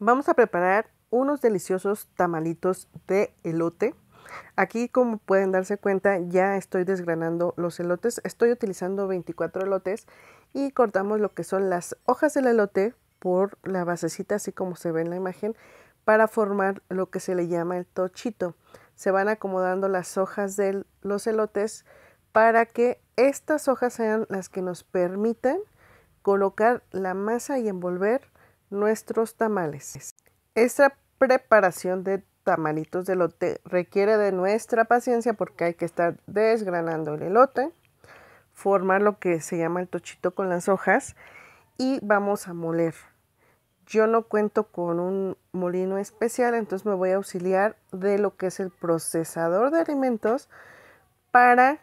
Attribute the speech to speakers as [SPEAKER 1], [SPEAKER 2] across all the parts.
[SPEAKER 1] Vamos a preparar unos deliciosos tamalitos de elote. Aquí como pueden darse cuenta ya estoy desgranando los elotes. Estoy utilizando 24 elotes y cortamos lo que son las hojas del elote por la basecita así como se ve en la imagen para formar lo que se le llama el tochito. Se van acomodando las hojas de los elotes para que estas hojas sean las que nos permitan colocar la masa y envolver nuestros tamales. Esta preparación de tamalitos de elote requiere de nuestra paciencia porque hay que estar desgranando el elote, formar lo que se llama el tochito con las hojas y vamos a moler. Yo no cuento con un molino especial, entonces me voy a auxiliar de lo que es el procesador de alimentos para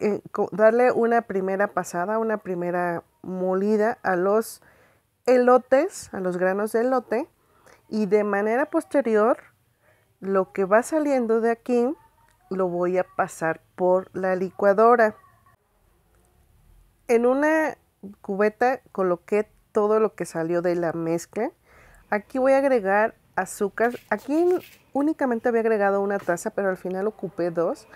[SPEAKER 1] eh, darle una primera pasada, una primera molida a los elotes, a los granos de elote, y de manera posterior lo que va saliendo de aquí lo voy a pasar por la licuadora. En una cubeta coloqué todo lo que salió de la mezcla. Aquí voy a agregar azúcar. Aquí únicamente había agregado una taza, pero al final ocupé dos.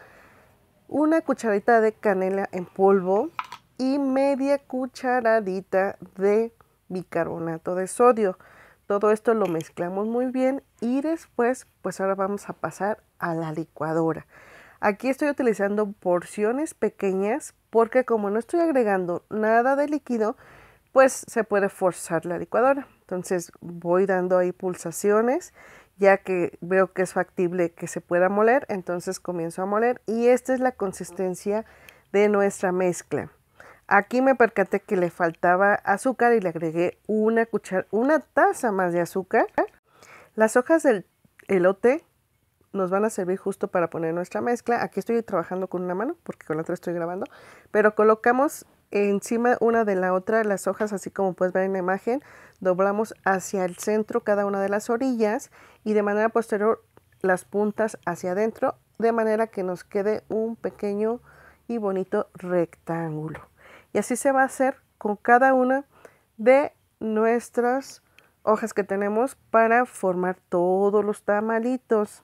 [SPEAKER 1] Una cucharadita de canela en polvo y media cucharadita de bicarbonato de sodio. Todo esto lo mezclamos muy bien y después pues ahora vamos a pasar a la licuadora. Aquí estoy utilizando porciones pequeñas porque como no estoy agregando nada de líquido, pues se puede forzar la licuadora. Entonces voy dando ahí pulsaciones ya que veo que es factible que se pueda moler, entonces comienzo a moler y esta es la consistencia de nuestra mezcla. Aquí me percaté que le faltaba azúcar y le agregué una cuchar, una taza más de azúcar. Las hojas del elote nos van a servir justo para poner nuestra mezcla. Aquí estoy trabajando con una mano porque con la otra estoy grabando, pero colocamos encima una de la otra las hojas, así como puedes ver en la imagen, doblamos hacia el centro cada una de las orillas y de manera posterior las puntas hacia adentro, de manera que nos quede un pequeño y bonito rectángulo. Y así se va a hacer con cada una de nuestras hojas que tenemos para formar todos los tamalitos.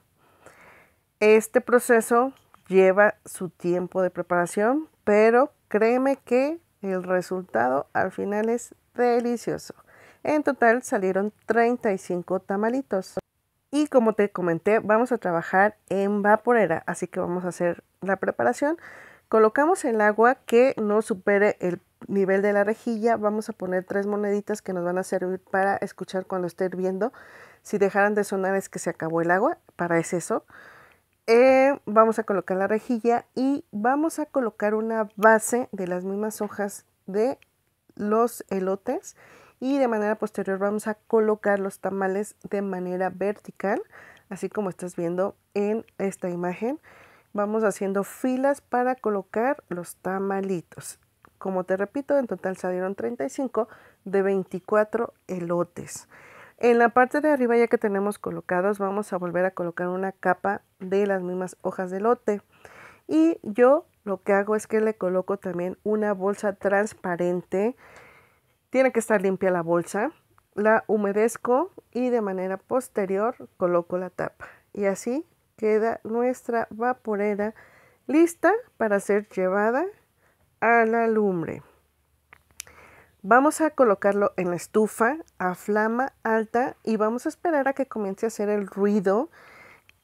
[SPEAKER 1] Este proceso lleva su tiempo de preparación, pero créeme que el resultado al final es delicioso. En total salieron 35 tamalitos. Y como te comenté, vamos a trabajar en vaporera, así que vamos a hacer la preparación. Colocamos el agua que no supere el nivel de la rejilla. Vamos a poner tres moneditas que nos van a servir para escuchar cuando esté hirviendo. Si dejaran de sonar es que se acabó el agua, para es eso. Eh, vamos a colocar la rejilla y vamos a colocar una base de las mismas hojas de los elotes y de manera posterior vamos a colocar los tamales de manera vertical, así como estás viendo en esta imagen vamos haciendo filas para colocar los tamalitos. Como te repito, en total salieron 35 de 24 elotes. En la parte de arriba ya que tenemos colocados, vamos a volver a colocar una capa de las mismas hojas de elote. Y yo lo que hago es que le coloco también una bolsa transparente. Tiene que estar limpia la bolsa. La humedezco y de manera posterior coloco la tapa. Y así queda nuestra vaporera lista para ser llevada a la lumbre. Vamos a colocarlo en la estufa a flama alta y vamos a esperar a que comience a hacer el ruido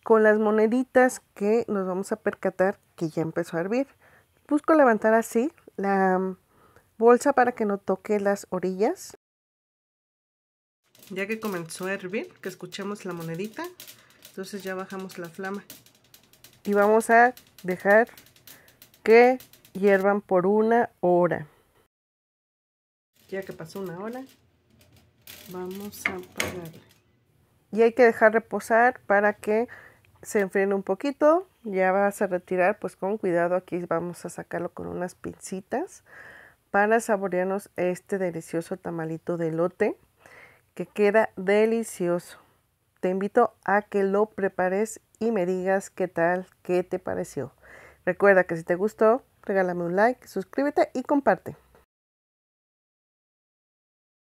[SPEAKER 1] con las moneditas que nos vamos a percatar que ya empezó a hervir. Busco levantar así la bolsa para que no toque las orillas. Ya que comenzó a hervir, que escuchemos la monedita, entonces ya bajamos la flama. Y vamos a dejar que hiervan por una hora. Ya que pasó una hora, vamos a apagarle. Y hay que dejar reposar para que se enfríen un poquito. Ya vas a retirar, pues con cuidado. Aquí vamos a sacarlo con unas pincitas para saborearnos este delicioso tamalito de lote que queda delicioso te invito a que lo prepares y me digas qué tal, qué te pareció. Recuerda que si te gustó, regálame un like, suscríbete y comparte.